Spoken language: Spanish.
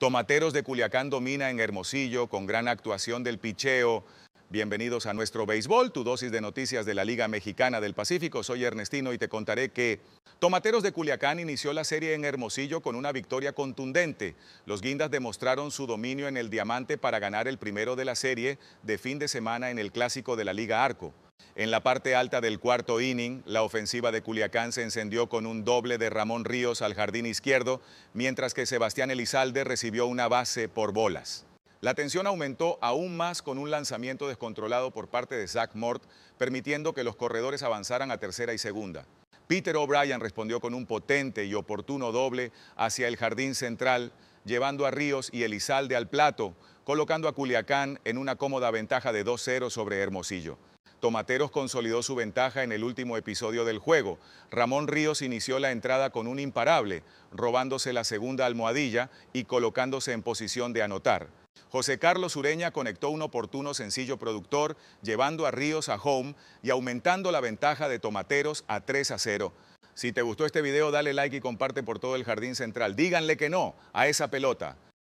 Tomateros de Culiacán domina en Hermosillo con gran actuación del picheo. Bienvenidos a nuestro béisbol, tu dosis de noticias de la Liga Mexicana del Pacífico. Soy Ernestino y te contaré que Tomateros de Culiacán inició la serie en Hermosillo con una victoria contundente. Los guindas demostraron su dominio en el diamante para ganar el primero de la serie de fin de semana en el clásico de la Liga Arco. En la parte alta del cuarto inning, la ofensiva de Culiacán se encendió con un doble de Ramón Ríos al jardín izquierdo, mientras que Sebastián Elizalde recibió una base por bolas. La tensión aumentó aún más con un lanzamiento descontrolado por parte de Zach Mort, permitiendo que los corredores avanzaran a tercera y segunda. Peter O'Brien respondió con un potente y oportuno doble hacia el jardín central, llevando a Ríos y Elizalde al plato, colocando a Culiacán en una cómoda ventaja de 2-0 sobre Hermosillo. Tomateros consolidó su ventaja en el último episodio del juego. Ramón Ríos inició la entrada con un imparable, robándose la segunda almohadilla y colocándose en posición de anotar. José Carlos Ureña conectó un oportuno sencillo productor, llevando a Ríos a home y aumentando la ventaja de Tomateros a 3 a 0. Si te gustó este video, dale like y comparte por todo el Jardín Central. Díganle que no a esa pelota.